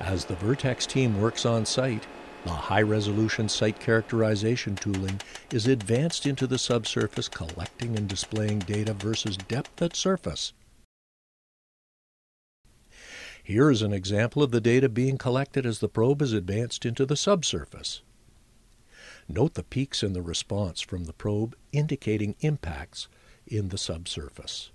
As the Vertex team works on site, the high resolution site characterization tooling is advanced into the subsurface, collecting and displaying data versus depth at surface. Here is an example of the data being collected as the probe is advanced into the subsurface. Note the peaks in the response from the probe indicating impacts in the subsurface.